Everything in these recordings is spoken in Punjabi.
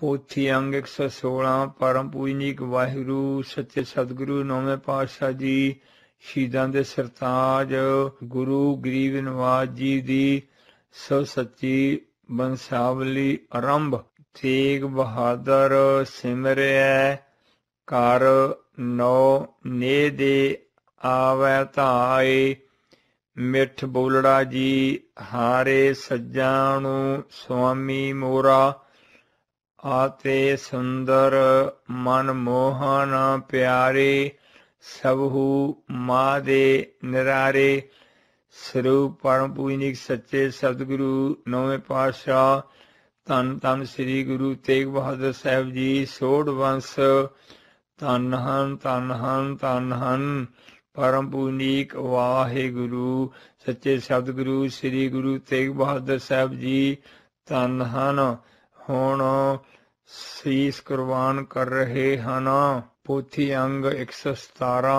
ਪੋਥੀ ਅੰਗ 116 ਪਰਮ ਪੂਜਨੀਕ ਵਾਹਿਗੁਰੂ ਸੱਚੇ ਸਤਿਗੁਰੂ ਨੌਵੇਂ ਪਾਤਸ਼ਾਹ ਜੀ ਸ਼ੀਦਾਂ ਦੇ ਸਰਤਾਜ ਗੁਰੂ ਗਰੀਬ ਨਵਾਜ ਜੀ ਦੀ ਸੋ ਸੱਚੀ ਬੰਸਾਵਲੀ ਆਰੰਭ ਤੇਗ ਬਹਾਦਰ ਸਿਮਰਿਆ ਕਰ ਨੋ ਨੇ ਦੇ ਆਵੈ ਧਾਈ ਮਿੱਠ ਬੋਲੜਾ ਜੀ ਹਾਰੇ ਨੂੰ ਸੁਆਮੀ ਮੋਰਾ ਆਤੇ ਸੁੰਦਰ ਮਨ ਮੋਹਨ ਪਿਆਰੇ ਸਭੂ ਮਾ ਦੇ ਨਿਰਾਰੇ ਸਰੂਪ ਪਰਮ ਪੂਜਨੀਕ ਸੱਚੇ ਸਤਿਗੁਰੂ ਨੌਵੇਂ ਪਾਤਸ਼ਾਹ ਤਨ ਤਨ ਸ੍ਰੀ ਗੁਰੂ ਤੇਗ ਬਹਾਦਰ ਸਾਹਿਬ ਜੀ ਸੋੜ ਵੰਸ ਤਨ ਹਨ ਤਨ ਹਨ ਤਨ ਹਨ ਪਰਮ ਪੂਜਨੀਕ ਵਾਹਿਗੁਰੂ ਸੱਚੇ ਸਤਿਗੁਰੂ ਸ੍ਰੀ ਗੁਰੂ ਤੇਗ ਬਹਾਦਰ ਸਾਹਿਬ ਜੀ ਤਨ ਹਨ ਹੁਣ ਸੀਸ ਕੁਰਬਾਨ ਕਰ ਰਹੇ ਹਨ ਪੋਥੀ ਅੰਗ 117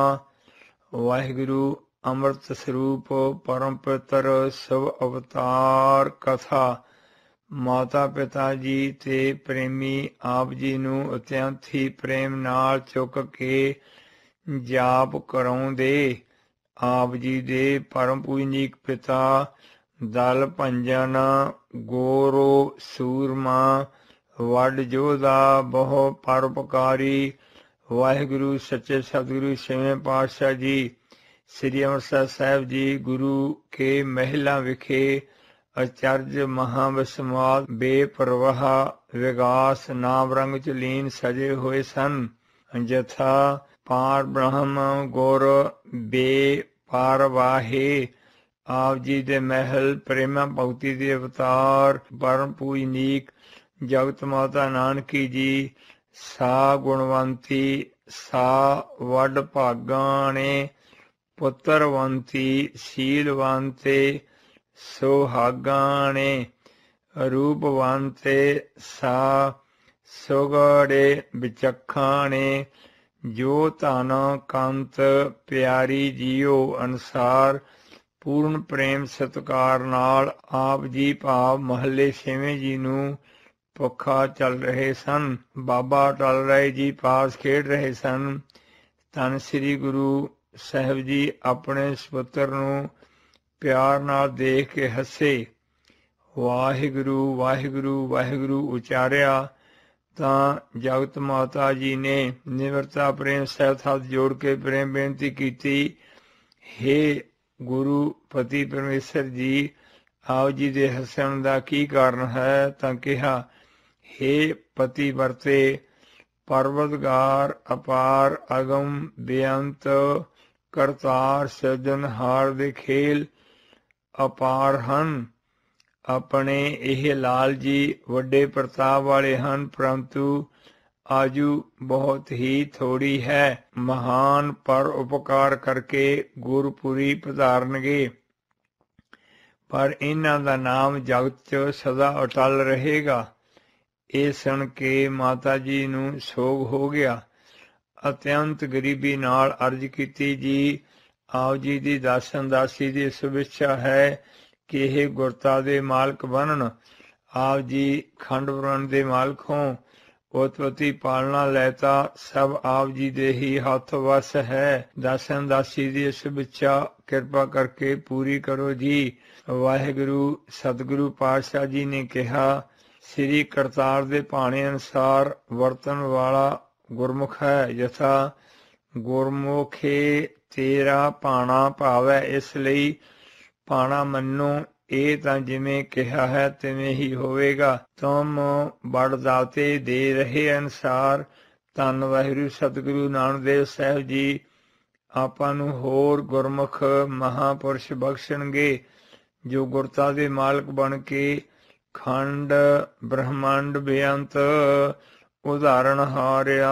ਵਾਹਿਗੁਰੂ ਅੰਮ੍ਰਿਤ ਸਰੂਪ ਪਰਮ ਪਿਤਰ ਸਭ ਅਵਤਾਰ ਕਥਾ ਮਾਤਾ ਪਿਤਾ ਜੀ ਤੇ ਪ੍ਰੇਮੀ ਆਪ ਜੀ ਨੂੰ ਅਤਿਅੰਤ ਹੀ ਪ੍ਰੇਮ ਨਾਲ ਚੁੱਕ ਕੇ ਜਾਪ ਕਰਾਉਂਦੇ ਆਪ ਜੀ ਦੇ ਪਰਮ ਪੂਜਨੀਕ ਪਿਤਾ ਦਲ ਪੰਜਨ ਗੋਰੋ ਸੂਰਮਾ ਵੱਡ ਜੋਦਾ ਬਹੁ ਪਰਪਕਾਰੀ ਵਾਹਿਗੁਰੂ ਸੱਚੇ ਸਤਿਗੁਰੂ ਸਿਵੇਂ ਪਾਤਸ਼ਾਹ ਜੀ ਸ੍ਰੀ ਅਮਰਸਰ ਸਾਹਿਬ ਜੀ ਗੁਰੂ ਕੇ ਮਹਿਲਾ ਵਿਖੇ ਅਚਰਜ ਮਹਾਵਸਮਾਦ ਬੇਪਰਵਾਹ ਵਿਗਾਸ ਨਾਮ ਰੰਗ ਚ ਲੀਨ ਸਜੇ ਹੋਏ ਸਨ ਜਥਾ ਪਾਰ ਬ੍ਰਹਮ ਗੁਰ ਬੇ ਪਰਵਾਹੇ ਆਪ ਜੀ ਦੇ ਮਹਿਲ ਪ੍ਰੇਮਾ ਭਗਤੀ ਦੇ ਅਵਤਾਰ ਪਰਮ ਪੂਜਨੀਕ ਜਗਤ ਮਾਤਾ ਨਾਨਕੀ ਜੀ ਸਾ ਗੁਣਵੰਤੀ ਸਾ ਵੱਡ ਭਾਗਾਂ ਨੇ ਪੁੱਤਰਵੰਤੀ ਸੀਲਵੰਤੇ ਸੋਹਾਗਾਂ ਨੇ ਰੂਪਵੰਤੇ ਸਾ ਸੁਗੜੇ ਵਿਚਖਾਂ ਨੇ ਜੋ ਧਨ ਕੰਤ ਪਿਆਰੀ ਜੀਓ ਅਨਸਾਰ ਪੂਰਨ ਪ੍ਰੇਮ ਸਤਕਾਰ ਨਾਲ ਆਪ ਜੀ ਭਾਵ ਮਹੱਲੇ ਛੇਵੇਂ ਜੀ ਨੂੰ ਪੁੱਖਾ ਚੱਲ ਰਹੇ ਸਨ ਬਾਬਾ ਟਲ ਰਹੇ ਜੀ ਪਾਸ ਖੇਡ ਰਹੇ ਸਨ ਤਨ ਸ੍ਰੀ ਗੁਰੂ ਸਾਹਿਬ ਜੀ ਆਪਣੇ ਸੁਪੁੱਤਰ ਨੂੰ ਪਿਆਰ ਨਾਲ ਦੇਖ ਕੇ ਹੱਸੇ ਵਾਹਿਗੁਰੂ ਵਾਹਿਗੁਰੂ ਵਾਹਿਗੁਰੂ ਉਚਾਰਿਆ ਤਾਂ ਜਗਤ ਮਾਤਾ ਜੀ ਨੇ ਨਿਵਰਤਾ ਪ੍ਰੇਮ ਸਹਿਤ ਹੱਥ ਜੋੜ ਕੇ ਪ੍ਰੇਮ ਬੇਨਤੀ ਕੀਤੀ ਹੇ ਗੁਰੂ ਪਤੀ ਪਰਮੇਸ਼ਰ ਜੀ ਆਓ ਜੀ ਦੇ ਹਸਣ ਦਾ ਕੀ ਕਾਰਨ ਹੈ ਤਾਂ ਕਿਹਾ हे ਪਤੀ ਵਰਤੇ ਪਰਵਦਗਾਰ ਅਪਾਰ ਅਗਮ ਬੇਅੰਤ ਕਰਤਾਰ ਹਾਰ ਦੇ ਖੇਲ ਅਪਾਰ ਹਨ ਆਪਣੇ ਇਹ ਲਾਲ ਜੀ ਵੱਡੇ ਪ੍ਰਤਾਪ ਵਾਲੇ ਹਨ ਪਰੰਤੂ ਆਜੂ ਬਹੁਤ ਹੀ ਥੋੜੀ ਹੈ ਮਹਾਨ ਪਰ ਉਪਕਾਰ ਕਰਕੇ ਗੁਰਪੁਰੀ ਪਧਾਰਨਗੇ ਪਰ ਇਹਨਾਂ ਦਾ ਨਾਮ ਜਗਤ 'ਚ ਸਦਾ ਅਟਲ ਰਹੇਗਾ ਇਹ ਸੁਣ ਕੇ ਮਾਤਾ ਜੀ ਨੂੰ ਸੋਗ ਹੋ ਗਿਆ ਅਤਿਅੰਤ ਗਰੀਬੀ ਨਾਲ ਅਰਜ ਕੀਤੀ ਜੀ ਆਪ ਜੀ ਦੀ ਦਾਸਨ ਦਾਸੀ ਦੀ ਸੁਭਿੱਛਾ ਹੈ ਕਿ ਇਹ ਗੁਰਤਾ ਦੇ ਮਾਲਕ ਬਣਨ ਆਪ ਜੀ ਖੰਡ ਬਰਨ ਦੇ ਮਾਲਕ ਹੋ ਕੋਤਵਤੀ ਪਾਲਣਾ ਲੈਤਾ ਸਭ ਆਪ ਜੀ ਦੇ ਹੀ ਹੱਥ ਵਸ ਹੈ ਦਸਨ ਦਾਸੀ ਦੀ ਇਸ ਵਿਚਾ ਕਿਰਪਾ ਕਰਕੇ ਪੂਰੀ ਕਰੋ ਜੀ ਵਾਹਿਗੁਰੂ ਸਤਿਗੁਰੂ ਪਾਤਸ਼ਾਹ ਜੀ ਨੇ ਕਿਹਾ ਸ੍ਰੀ ਕਰਤਾਰ ਦੇ ਭਾਣੇ ਅਨਸਾਰ ਵਰਤਨ ਵਾਲਾ ਗੁਰਮੁਖ ਹੈ ਯਥਾ ਗੁਰਮੁਖੇ ਤੇਰਾ ਪਾਣਾ ਭਾਵੈ ਇਸ ਲਈ ਪਾਣਾ ਮੰਨੋ ਇਹ ਤਾਂ ਜਿਵੇਂ ਕਿਹਾ ਹੈ ਤਿਵੇਂ ਹੀ ਹੋਵੇਗਾ ਤੁਮ ਬੜ ਦਾਤੇ ਦੇ ਰਹੇ ਅਨਸਾਰ ਧੰਨ ਵਾਹਿਗੁਰੂ ਸਤਿਗੁਰੂ ਨਾਨਕ ਦੇਵ ਸਾਹਿਬ ਜੀ ਆਪਾਂ ਨੂੰ ਹੋਰ ਗੁਰਮੁਖ ਮਹਾਪੁਰਸ਼ ਬਖਸ਼ਣਗੇ ਜੋ ਗੁਰਤਾ ਦੇ ਮਾਲਕ ਬਣ ਕੇ ਖੰਡ ਬ੍ਰਹਮੰਡ ਬੇਅੰਤ ਉਦਾਹਰਣ ਹਾਰਿਆ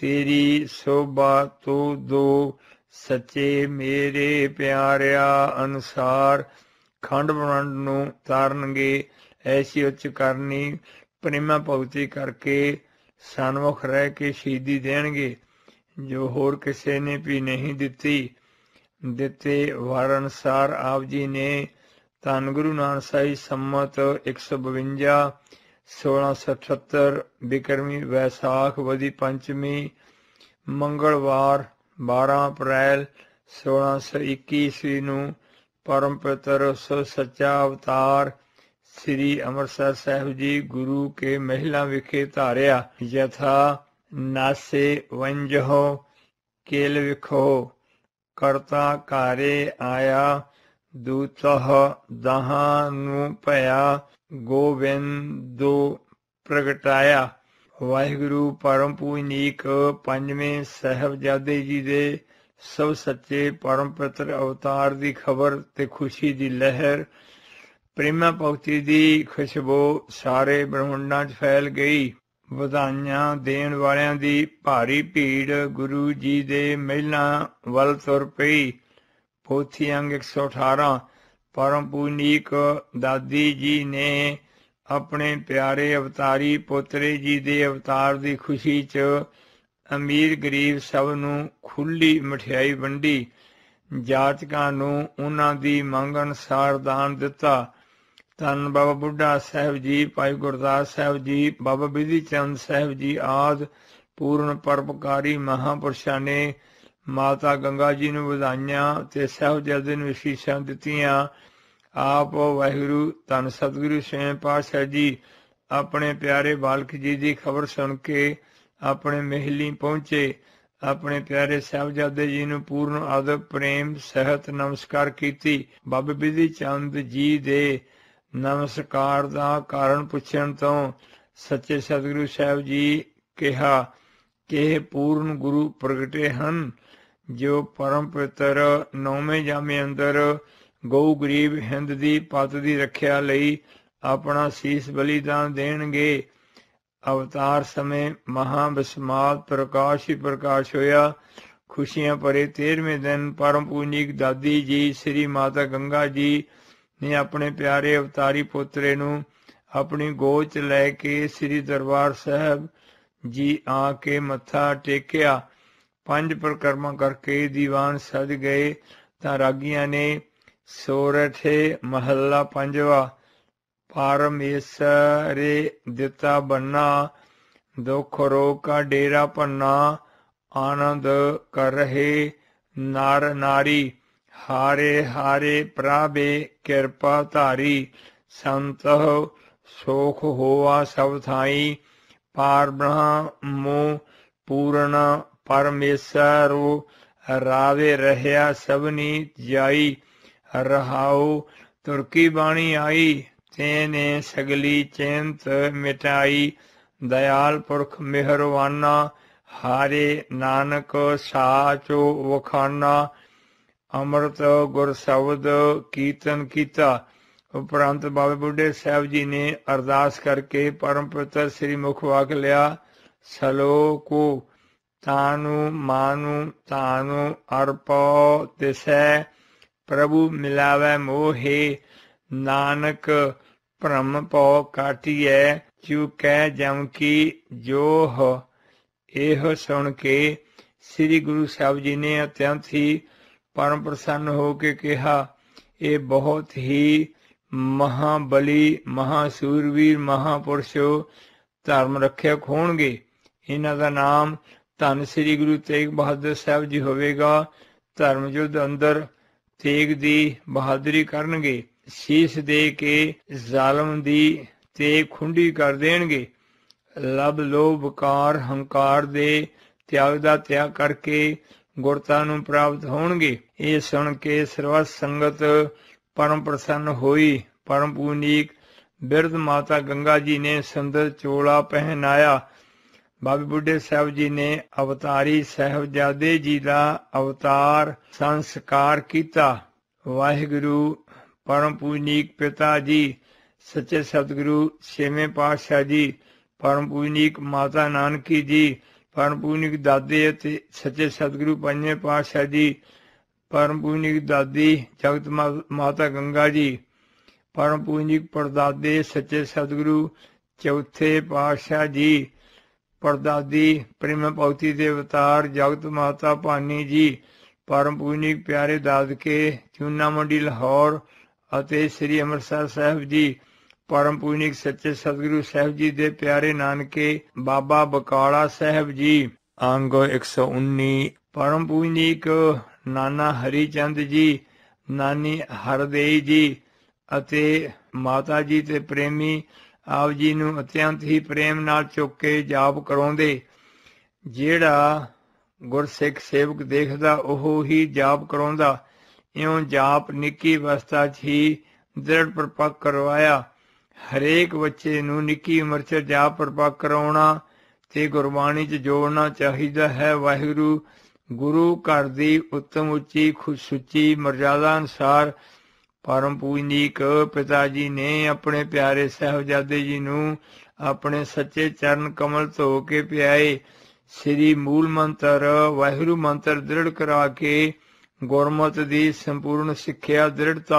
ਤੇਰੀ ਸੋਭਾ ਤੂੰ ਦੋ ਸੱਚੇ ਮੇਰੇ ਪਿਆਰਿਆ ਅਨਸਾਰ ਖੰਡ ਵੰਡ ਨੂੰ ਤਾਰਨਗੇ ਐਸੀ ਉੱਚ ਕਰਨੀ ਪ੍ਰੇਮਾ ਭਗਤੀ ਕਰਕੇ ਸਨਮੁਖ ਰਹਿ ਕੇ ਸ਼ੀਦੀ ਦੇਣਗੇ ਜੋ ਹੋਰ ਕਿਸੇ ਨੇ ਵੀ ਨਹੀਂ ਦਿੱਤੀ ਦਿੱਤੇ ਵਾਰ ਅਨਸਾਰ ਆਪ ਜੀ ਨੇ ਧੰਨ ਗੁਰੂ ਨਾਨਕ ਸਾਹਿਬ ਸੰਮਤ 152 1677 ਬਿਕਰਮੀ ਵੈਸਾਖ ਵਦੀ ਪੰਚਮੀ ਮੰਗਲਵਾਰ 12 ਅਪ੍ਰੈਲ 1621 ਈਸਵੀ ਨੂੰ ਪਰਮ ਪਿਤਰ ਸੋ ਸੱਚਾ ਅਵਤਾਰ ਸ੍ਰੀ ਅੰਮ੍ਰਿਤਸਰ ਸਾਹਿਬ ਜੀ ਗੁਰੂ ਕੇ ਮਹਿਲਾ ਵਿਖੇ ਧਾਰਿਆ ਯਥਾ ਨਾਸੇ ਵੰਜਹੋ ਕੇਲ ਵਿਖੋ ਕਰਤਾ ਕਾਰੇ ਆਇਆ ਦੂਤਹ ਦਹਾਂ ਨੂੰ ਭਇਆ ਗੋਵਿੰਦੋ ਪ੍ਰਗਟਾਇਆ ਵਾਹਿਗੁਰੂ ਪਰਮ ਪੂਜਨੀਕ ਪੰਜਵੇਂ ਸਹਿਬਜ਼ਾਦੇ ਜੀ ਦੇ ਸਭ ਸੱਚੇ ਪਰਮ ਪਤਰ ਅਵਤਾਰ ਦੀ ਖਬਰ ਤੇ ਖੁਸ਼ੀ ਦੀ ਲਹਿਰ ਪ੍ਰੇਮਾ ਭਗਤੀ ਦੀ ਖੁਸ਼ਬੂ ਸਾਰੇ ਬ੍ਰਹਮੰਡਾਂ 'ਚ ਫੈਲ ਗਈ ਵਧਾਈਆਂ ਦੇਣ ਵਾਲਿਆਂ ਦੀ ਭਾਰੀ ਭੀੜ ਗੁਰੂ ਜੀ ਦੇ ਮਹਿਲਾਂ ਵੱਲ ਤੁਰ ਪਈ ਪੋਥੀ ਅੰਗ 118 ਪਰਮ ਪੂਨੀਕ ਦਾਦੀ ਜੀ ਨੇ ਆਪਣੇ ਪਿਆਰੇ ਅਵਤਾਰੀ ਪੋਤਰੇ ਜੀ ਦੇ ਅਵਤਾਰ ਦੀ ਖੁਸ਼ੀ 'ਚ ਅਮੀਰ ਗਰੀਬ ਸਭ ਨੂੰ ਖੁੱਲੀ ਮਠਿਆਈ ਵੰਡੀ ਜਾਤਕਾਂ ਨੂੰ ਉਹਨਾਂ ਦੀ ਮੰਗ ਅਨਸਾਰ ਦਾਨ ਦਿੱਤਾ ਤਨ ਬਾਬਾ ਬੁੱਢਾ ਸਾਹਿਬ ਜੀ ਭਾਈ ਗੁਰਦਾਸ ਸਾਹਿਬ ਜੀ ਬਾਬਾ ਬਿਧੀ ਚੰਦ ਸਾਹਿਬ ਜੀ ਆਦ ਪੂਰਨ ਪਰਪਕਾਰੀ ਮਹਾਪੁਰਸ਼ਾਂ ਨੇ ਮਾਤਾ ਗੰਗਾ ਜੀ ਨੂੰ ਵਧਾਈਆਂ ਤੇ ਦੇ ਨੂੰ ਸ਼ੀਸ਼ਾਂ ਦਿੱਤੀਆਂ ਆਪ ਵਾਹਿਗੁਰੂ ਤਨ ਸਤਿਗੁਰੂ ਸਹਿ ਪਾਸ਼ਾ ਜੀ ਆਪਣੇ ਪਿਆਰੇ ਬਾਲਕ ਜੀ ਦੀ ਖਬਰ ਸੁਣ ਕੇ ਆਪਣੇ ਮਹਿਲੀ ਪਹੁੰਚੇ ਆਪਣੇ ਪਿਆਰੇ ਸਾਹਿਬਜ਼ਾਦੇ ਜੀ ਨੂੰ ਪੂਰਨ ਆਦਰ ਪ੍ਰੇਮ ਸਹਿਤ ਨਮਸਕਾਰ ਕੀਤੀ ਬਾਬੇ ਬਿਧੀ ਚੰਦ ਜੀ ਦੇ ਨਮਸਕਾਰ ਦਾ ਕਾਰਨ ਪੁੱਛਣ ਤੋਂ ਸੱਚੇ ਸਤਿਗੁਰੂ ਸਾਹਿਬ ਜੀ ਕਿਹਾ ਕਿ ਪੂਰਨ ਗੁਰੂ ਪ੍ਰਗਟੇ ਹਨ ਜੋ ਪਰਮ ਪਿਤਰ ਨੌਵੇਂ ਜਾਮੇ ਅੰਦਰ ਗਊ ਗਰੀਬ ਹਿੰਦ ਦੀ ਪਤ ਦੀ ਰੱਖਿਆ ਲਈ ਆਪਣਾ ਸੀਸ ਬਲੀਦਾਨ ਦੇਣਗੇ ਅਵਤਾਰ ਸਮੇ ਮਹਾ ਬਿਸਮਾਤ ਪ੍ਰਕਾਸ਼ ਹੀ ਪ੍ਰਕਾਸ਼ ਹੋਇਆ ਖੁਸ਼ੀਆਂ ਭਰੇ 13ਵੇਂ ਦਿਨ ਪਰਮ ਪੂਜਨੀਕ ਦਾਦੀ ਜੀ ਸ੍ਰੀ ਮਾਤਾ ਗੰਗਾ ਜੀ ਨੇ ਆਪਣੇ ਪਿਆਰੇ ਅਵਤਾਰੀ ਪੁੱਤਰੇ ਨੂੰ ਆਪਣੀ ਗੋਦ 'ਚ ਲੈ ਕੇ ਸ੍ਰੀ ਦਰਬਾਰ ਸਾਹਿਬ ਜੀ ਆ ਕੇ ਮੱਥਾ ਟੇਕਿਆ ਪੰਜ ਪ੍ਰਕਰਮਾ ਕਰਕੇ ਦੀਵਾਨ ਸਜ ਗਏ ਤਾਂ ਰਾਗੀਆਂ ਨੇ ਸੋਰਠੇ ਮਹੱਲਾ ਪੰਜਵਾ ਪਰਮੇਸ਼ਰੇ ਦਿੱਤਾ ਬੰਨਾ ਦੁਖ ਰੋਗ ਕਾ ਡੇਰਾ ਪੰਨਾ ਆਨੰਦ ਕਰ ਰਹੇ ਨਾਰ ਨਾਰੀ ਹਾਰੇ ਹਾਰੇ ਪ੍ਰਭੇ ਕਿਰਪਾ ਧਾਰੀ ਸੰਤ ਸੋਖ ਹੋਆ ਸਭ ਥਾਈ ਪਾਰ ਬ੍ਰਹਮੋ ਪੂਰਨ ਪਰਮੇਸ਼ਰੋ ਰਾਵੇ ਰਹਿਆ ਸਭਨੀ ਜਾਈ ਰਹਾਉ ਤੁਰਕੀ ਬਾਣੀ ਆਈ ਤੇਨੇ ਸਗਲੀ ਚਿੰਤ ਮਿਟਾਈ ਦਇਆਲ ਪੁਰਖ ਮਿਹਰਵਾਨਾ ਹਾਰੇ ਨਾਨਕ ਸਾਚੋ ਵਖਾਨਾ ਅੰਮ੍ਰਿਤ ਗੁਰ ਸ਼ਬਦ ਕੀਰਤਨ ਕੀਤਾ ਉਪਰੰਤ ਬਾਬੇ ਬੁੱਢੇ ਸਾਹਿਬ ਜੀ ਨੇ ਅਰਦਾਸ ਕਰਕੇ ਪਰਮ ਪਿਤਾ ਸ੍ਰੀ ਮੁਖ ਵਾਕ ਲਿਆ ਸਲੋਕੋ ਤਾਨੂ ਮਾਨੂ ਤਾਨੂ ਅਰਪੋ ਤਿਸੈ ਪ੍ਰਭੂ ਮਿਲਾਵੇ ਮੋਹੇ ਨਾਨਕ ਭ੍ਰਮ ਪਉ ਕਾਟੀਐ ਜੁ ਕੈ ਜਮ ਕੀ ਜੋਹ ਇਹ ਸੁਣ ਕੇ ਸ੍ਰੀ ਗੁਰੂ ਸਾਹਿਬ ਜੀ ਨੇ ਅਤਿਅੰਤ ਹੀ ਪਰਮ ਪ੍ਰਸੰਨ ਹੋ ਕੇ ਕਿਹਾ ਇਹ ਬਹੁਤ ਹੀ ਮਹਾਬਲੀ ਮਹਾਸੂਰਵੀਰ ਮਹਾਪੁਰਸ਼ੋ ਧਰਮ ਰੱਖਿਆ ਖੋਣਗੇ ਇਹਨਾਂ ਦਾ ਨਾਮ ਧੰਨ ਸ੍ਰੀ ਗੁਰੂ ਤੇਗ ਬਹਾਦਰ ਸਾਹਿਬ ਜੀ ਹੋਵੇਗਾ ਧਰਮ ਜੁਦ ਅੰਦਰ ਤੇਗ ਦੀ ਬਹਾਦਰੀ ਕਰਨਗੇ ਸੀਸ ਦੇ ਕੇ ਜ਼ਾਲਮ ਦੀ ਤੇ ਖੁੰਡੀ ਕਰ ਦੇਣਗੇ ਲਬ ਲੋਭ ਕਾਰ ਹੰਕਾਰ ਦੇ ਤਿਆਗ ਦਾ ਤਿਆਗ ਕਰਕੇ ਗੁਰਤਾ ਨੂੰ ਪ੍ਰਾਪਤ ਹੋਣਗੇ ਇਹ ਸੁਣ ਕੇ ਸਰਵ ਸੰਗਤ ਪਰਮ ਪ੍ਰਸੰਨ ਹੋਈ ਪਰਮ ਪੂਨੀਕ ਬਿਰਧ ਮਾਤਾ ਗੰਗਾ ਜੀ ਨੇ ਸੁੰਦਰ ਚੋਲਾ ਪਹਿਨਾਇਆ ਬਾਬੇ ਬੁੱਢੇ ਸਾਹਿਬ ਜੀ ਨੇ ਅਵਤਾਰੀ ਸਹਿਬਜ਼ਾਦੇ ਜੀ ਦਾ ਅਵਤਾਰ ਸੰਸਕਾਰ ਕੀਤਾ ਵਾਹਿਗੁਰੂ ਪਰਮ ਪੂਜਨੀਕ ਪਿਤਾ ਜੀ ਸੱਚੇ ਸਤਿਗੁਰੂ ਛੇਵੇਂ ਪਾਤਸ਼ਾਹ ਜੀ ਪਰਮ ਪੂਜਨੀਕ ਮਾਤਾ ਨਾਨਕੀ ਜੀ ਪਰਮ ਪੂਜਨੀਕ ਦਾਦੇ ਅਤੇ ਸੱਚੇ ਸਤਿਗੁਰੂ ਪੰਜਵੇਂ ਪਾਤਸ਼ਾਹ ਜੀ ਪਰਮ ਪੂਜਨੀਕ ਦਾਦੀ ਜਗਤ ਮਾਤਾ ਗੰਗਾ ਜੀ ਪਰਮ ਪੂਜਨੀਕ ਪਰਦਾਦੇ ਸੱਚੇ ਸਤਿਗੁਰੂ ਚੌਥੇ ਪਾਤਸ਼ਾਹ ਜੀ ਪਰਦਾਦੀ ਪ੍ਰੇਮ ਭਗਤੀ ਦੇ ਅਵਤਾਰ ਜਗਤ ਮਾਤਾ ਭਾਨੀ ਜੀ ਪਰਮ ਪੂਜਨੀਕ ਪਿਆਰੇ ਦਾਦਕੇ ਚੁੰਨਾ ਮੰਡੀ ਲਾਹੌਰ ਅਤੇ ਸ੍ਰੀ ਅੰਮ੍ਰਿਤਸਰ ਸਾਹਿਬ ਜੀ ਪਰਮ ਪੂਜਨੀਕ ਸੱਚੇ ਸਤਿਗੁਰੂ ਸਾਹਿਬ ਜੀ ਦੇ ਪਿਆਰੇ ਨਾਨਕੇ ਬਾਬਾ ਬਕਾਲਾ ਸਾਹਿਬ ਜੀ ਅੰਗ 119 ਪਰਮ ਪੂਜਨੀਕ ਨਾਨਾ ਹਰੀ ਚੰਦ ਜੀ ਨਾਨੀ ਹਰਦੇਈ ਜੀ ਅਤੇ ਮਾਤਾ ਜੀ ਤੇ ਪ੍ਰੇਮੀ ਆਪ ਜੀ ਨੂੰ ਅਤਿਅੰਤ ਹੀ ਪ੍ਰੇਮ ਨਾਲ ਚੁੱਕ ਕੇ ਜਾਪ ਕਰਾਉਂਦੇ ਜਿਹੜਾ ਗੁਰਸਿੱਖ ਸੇਵਕ ਦੇਖਦਾ ਉਹ ਹੀ ਜਾਪ ਕਰਾਉਂਦਾ ਇਉਂ ਜਾਪ ਨਿੱਕੀ ਅਵਸਥਾ 'ਚ ਹੀ ਦ੍ਰਿੜ ਪ੍ਰਪੱਕ ਕਰਵਾਇਆ ਹਰੇਕ ਬੱਚੇ ਨੂੰ ਨਿੱਕੀ ਉਮਰ 'ਚ ਜਾਪ ਪ੍ਰਪੱਕ ਕਰਾਉਣਾ ਤੇ ਗੁਰਬਾਣੀ 'ਚ ਜੋੜਨਾ ਚਾਹੀਦਾ ਹੈ ਵਾਹਿਗੁਰੂ ਗੁਰੂ ਘਰ ਦੀ ਉੱਤਮ ਉੱਚੀ ਖੁਸ਼ੂਚੀ ਮਰਜ਼ਾਦਾ ਅਨਸਾਰ ਪਰਮ ਪੂਜਨੀਕ ਪਿਤਾ ਜੀ ਨੇ ਆਪਣੇ ਪਿਆਰੇ ਸਹਿਬਜ਼ਾਦੇ ਜੀ ਨੂੰ ਆਪਣੇ ਸੱਚੇ ਚਰਨ ਕਮਲ ਧੋ ਕੇ ਪਿਆਏ ਸ੍ਰੀ ਮੂਲ ਮੰਤਰ ਵਾਹਿਗੁਰੂ ਮੰਤਰ ਦ੍ਰਿੜ ਕਰਾ ਕੇ ਗੁਰਮਤ ਦੀ ਸੰਪੂਰਨ ਸਿੱਖਿਆ ਦ੍ਰਿੜਤਾ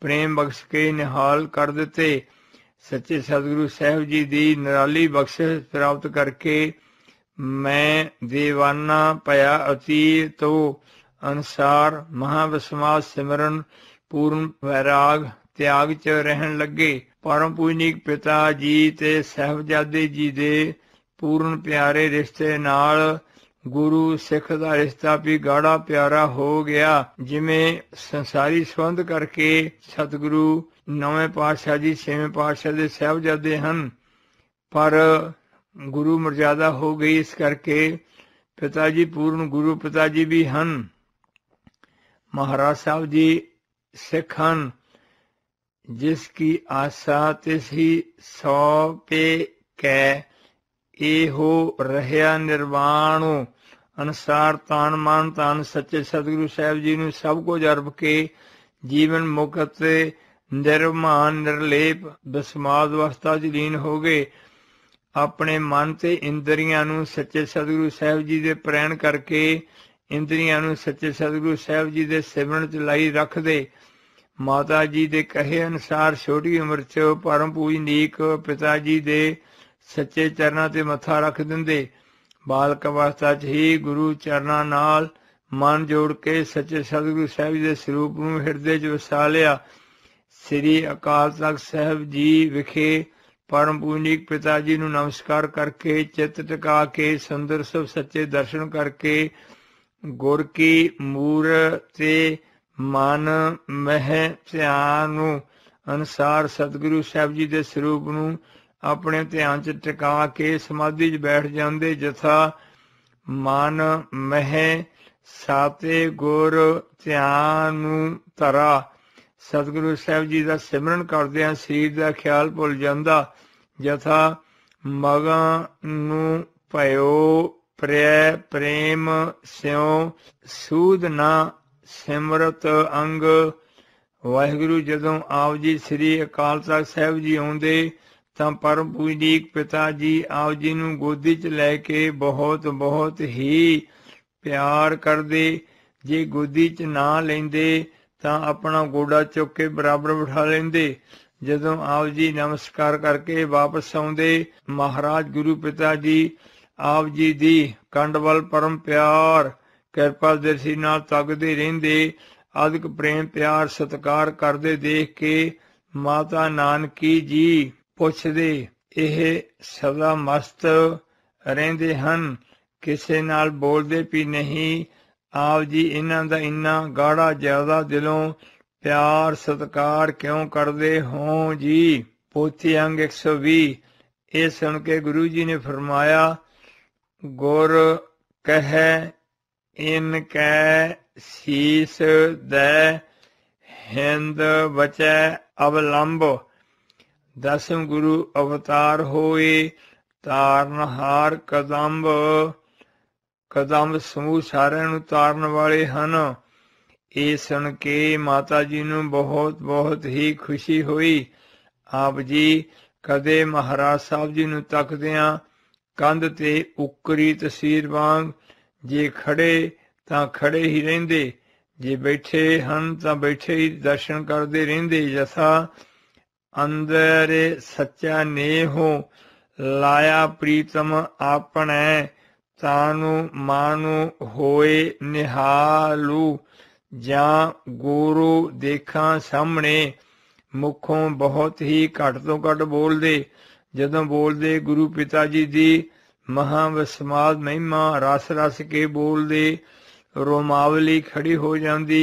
ਪ੍ਰੇਮ ਬਖਸ਼ ਕੇ ਨਿਹਾਲ ਕਰ ਦਿੱਤੇ ਸੱਚੇ ਸਤਿਗੁਰੂ ਸਾਹਿਬ ਜੀ ਦੀ ਨਿਰਾਲੀ ਬਖਸ਼ਿਸ਼ ਪ੍ਰਾਪਤ ਕਰਕੇ ਮੈਂ دیਵਾਨਾ ਪਿਆ ਅਤੀ ਤੋ ਅਨਸਾਰ ਮਹਾਵਿਸਮਾਸ ਸਿਮਰਨ ਪੂਰਨ ਵੈਰਾਗ ਤਿਆਗ ਚ ਰਹਿਣ ਲੱਗੇ ਪਰਮ ਪੂਜਨੀਕ ਪਿਤਾ ਜੀ ਤੇ ਸਹਿਬਜ਼ਾਦੇ ਜੀ ਦੇ ਪੂਰਨ ਪਿਆਰੇ ਰਿਸ਼ਤੇ ਨਾਲ ਗੁਰੂ ਸਿੱਖ ਦਾ ਰਿਸ਼ਤਾ ਵੀ ਗਾੜਾ ਪਿਆਰਾ ਹੋ ਗਿਆ ਜਿਵੇਂ ਸੰਸਾਰੀ ਸੰਬੰਧ ਕਰਕੇ ਸਤਿਗੁਰੂ ਨਵੇਂ ਪਾਤਸ਼ਾਹ ਜੀ ਛੇਵੇਂ ਪਾਤਸ਼ਾਹ ਦੇ ਸਹਿਬਜ਼ਾਦੇ ਹਨ ਪਰ ਗੁਰੂ ਮਰਜ਼ਾਦਾ ਹੋ ਗਈ ਇਸ ਕਰਕੇ ਪਿਤਾ ਜੀ ਪੂਰਨ ਗੁਰੂ ਪਿਤਾ ਜੀ ਵੀ ਹਨ ਮਹਾਰਾਜ ਸਾਹਿਬ ਜੀ ਸਿੱਖ ਹਨ ਜਿਸ ਕੀ ਆਸਾ ਤਿਸ ਹੀ ਸੋਪੇ ਪੇ ਕੈ ਇਹੋ ਰਹਿਆ ਨਿਰਵਾਣੋ ਅਨਸਾਰ ਤਾਨ ਮਾਨ ਤਾਨ ਸੱਚੇ ਸਤਿਗੁਰੂ ਸਾਹਿਬ ਜੀ ਨੂੰ ਸਭ ਕੁਝ ਅਰਪ ਕੇ ਜੀਵਨ ਮੁਕਤ ਤੇ ਨਿਰਮਾਨ ਨਿਰਲੇਪ ਬਸਮਾਦ ਅਵਸਥਾ ਜੀ ਲੀਨ ਹੋ ਗਏ ਆਪਣੇ ਮਨ ਤੇ ਇੰਦਰੀਆਂ ਨੂੰ ਸੱਚੇ ਸਤਿਗੁਰੂ ਸਾਹਿਬ ਜੀ ਦੇ ਪ੍ਰੇਣ ਕਰਕੇ ਇੰਦਰੀਆਂ ਨੂੰ ਸੱਚੇ ਸਤਿਗੁਰੂ ਸਾਹਿਬ ਜੀ ਦੇ ਸਿਮਰਨ 'ਚ ਲਾਈ ਰੱਖਦੇ ਮਾਤਾ ਜੀ ਦੇ ਕਹੇ ਅਨਸਾਰ ਛੋਟੀ ਉਮਰ 'ਚ ਪਰਮ ਪੂਜਨੀਕ ਪਿਤਾ ਜੀ ਦੇ ਸੱਚੇ ਚਰਨਾਂ ਤੇ ਮੱਥਾ ਰੱਖ ਦਿੰਦੇ ਬਾਲਕ ਅਵਸਥਾ 'ਚ ਹੀ ਗੁਰੂ ਚਰਨਾਂ ਨਾਲ ਮਨ ਜੋੜ ਕੇ ਸੱਚੇ ਸਤਿਗੁਰੂ ਸਾਹਿਬ ਜੀ ਦੇ ਸਰੂਪ ਨੂੰ ਹਿਰਦੇ 'ਚ ਵਸਾ ਲਿਆ ਸ੍ਰੀ ਅਕਾਲ ਤਖਤ ਸਾਹਿਬ ਜੀ ਵਿਖੇ ਪਰਮ ਪੂਜਨੀਕ ਪਿਤਾ ਜੀ ਨੂੰ ਨਮਸਕਾਰ ਕਰਕੇ ਚਿੱਤ ਟਿਕਾ ਕੇ ਸੁੰਦਰ ਸਭ ਸੱਚੇ ਦਰਸ਼ਨ ਕਰਕੇ ਗੁਰ ਕੀ ਮੂਰ ਤੇ ਮਨ ਮਹਿ ਧਿਆਨ ਨੂੰ ਅਨਸਾਰ ਸਤਿਗੁਰੂ ਸਾਹਿਬ ਜੀ ਦੇ ਸਰੂਪ ਨੂੰ ਆਪਣੇ ਧਿਆਨ 'ਚ ਟਿਕਾ ਕੇ ਸਮਾਧੀ 'ਚ ਬੈਠ ਜਾਂਦੇ ਜਥਾ ਮਨ ਮਹਿ ਸਾਤੇ ਗੁਰ ਧਿਆਨ ਨੂੰ ਤਰਾ ਸਤਿਗੁਰੂ ਸਾਹਿਬ ਜੀ ਦਾ ਸਿਮਰਨ ਕਰਦੇ ਆ ਸਰੀਰ ਦਾ ਖਿਆਲ ਭੁੱਲ ਜਾਂਦਾ ਜਥਾ ਮਗਾਂ ਨੂੰ ਭਇਓ ਪ੍ਰੇ ਪ੍ਰੇਮ ਸਿਉ ਸੂਦ ਨਾ ਸਿਮਰਤ ਅੰਗ ਵਾਹਿਗੁਰੂ ਜਦੋਂ ਆਪ ਜੀ ਸ੍ਰੀ ਅਕਾਲ ਤਖਤ ਸਾਹਿਬ ਜੀ ਆਉਂਦੇ ਤਾਂ ਪਰਮ ਪੂਜਨੀਕ ਪਿਤਾ ਜੀ ਆਪ ਜੀ ਨੂੰ ਗੋਦੀ 'ਚ ਲੈ ਕੇ ਬਹੁਤ ਬਹੁਤ ਹੀ ਪਿਆਰ ਕਰਦੇ ਜੇ ਗੋਦੀ 'ਚ ਨਾ ਲੈਂਦੇ ਤਾਂ ਆਪਣਾ ਗੋਡਾ ਚੁੱਕ ਕੇ ਬਰਾਬਰ ਬਿਠਾ ਲੈਂਦੇ ਜਦੋਂ ਆਪ ਜੀ ਨਮਸਕਾਰ ਕਰਕੇ ਵਾਪਸ ਆਉਂਦੇ ਮਹਾਰਾਜ ਗੁਰੂ ਪਿਤਾ ਜੀ ਆਪ ਜੀ ਦੀ ਕੰਡਵਲ ਪਰਮ ਪਿਆਰ ਕਿਰਪਾ ਦਰਸ਼ੀ ਨਾਲ ਤੱਕਦੇ ਰਹਿੰਦੇ ਅਦਿਕ ਪ੍ਰੇਮ ਪਿਆਰ ਸਤਕਾਰ ਕਰਦੇ ਦੇਖ ਕੇ ਮਾਤਾ ਨਾਨਕੀ ਜੀ ਪੁੱਛਦੇ ਇਹ ਸਦਾ ਮਸਤ ਰਹਿੰਦੇ ਹਨ ਕਿਸੇ ਨਾਲ ਬੋਲਦੇ ਵੀ ਨਹੀਂ ਆਪ ਜੀ ਇਹਨਾਂ ਦਾ ਇੰਨਾ ਗਾੜਾ ਜ਼ਿਆਦਾ ਦਿਲੋਂ ਪਿਆਰ ਸਤਕਾਰ ਕਿਉਂ ਕਰਦੇ ਹੋ ਜੀ ਪੋਥੀ ਅੰਗ 120 ਇਹ ਸੁਣ ਕੇ ਗੁਰੂ ਜੀ ਨੇ ਫਰਮਾਇਆ ਗੁਰ ਕਹੈ ਇਨ ਕੈ ਸੀਸ ਦੇ ਹਿੰਦ ਬਚੈ ਅਵਲੰਬ ਦਸਮ ਗੁਰੂ ਅਵਤਾਰ ਹੋਏ ਤਾਰਨ ਹਾਰ ਕਦੰਬ ਕਦੰਬ ਸਮੂਹ ਸਾਰਿਆਂ ਨੂੰ ਤਾਰਨ ਵਾਲੇ ਹਨ ਇਹ ਸੁਣ ਕੇ ਮਾਤਾ ਜੀ ਨੂੰ ਬਹੁਤ ਬਹੁਤ ਹੀ ਖੁਸ਼ੀ ਹੋਈ ਆਪ ਜੀ ਕਦੇ ਮਹਾਰਾਜ ਸਾਹਿਬ ਜੀ ਨੂੰ ਤੱਕਦਿਆਂ ਕੰਧ ਤੇ ਉੱਕਰੀ ਤਸਵੀਰ ਵਾਂਗ ਜੇ ਖੜੇ ਤਾਂ ਖੜੇ ਹੀ ਰਹਿੰਦੇ ਜੇ ਬੈਠੇ ਹਨ ਤਾਂ ਬੈਠੇ ਹੀ ਦਰਸ਼ਨ ਕਰਦੇ ਰਹਿੰਦੇ ਜਸਾ ਅੰਦਰ ਸੱਚਾ ਨੇਹੋ ਲਾਇਆ ਪ੍ਰੀਤਮ ਆਪਣੇ ਤਾਨੂ ਮਾਨੂ ਹੋਏ ਨਿਹਾਲੂ ਜਾਂ ਗੁਰੂ ਦੇਖਾਂ ਸਾਹਮਣੇ ਮੁਖੋਂ ਬਹੁਤ ਹੀ ਘੱਟ ਤੋਂ ਘੱਟ ਬੋਲਦੇ ਜਦੋਂ ਬੋਲਦੇ ਗੁਰੂ ਪਿਤਾ ਜੀ ਦੀ ਮਹਾ ਵਿਸਮਾਦ ਮਹਿਮਾ ਰਸ ਰਸ ਕੇ ਬੋਲਦੇ ਰੋਮਾਵਲੀ ਖੜੀ ਹੋ ਜਾਂਦੀ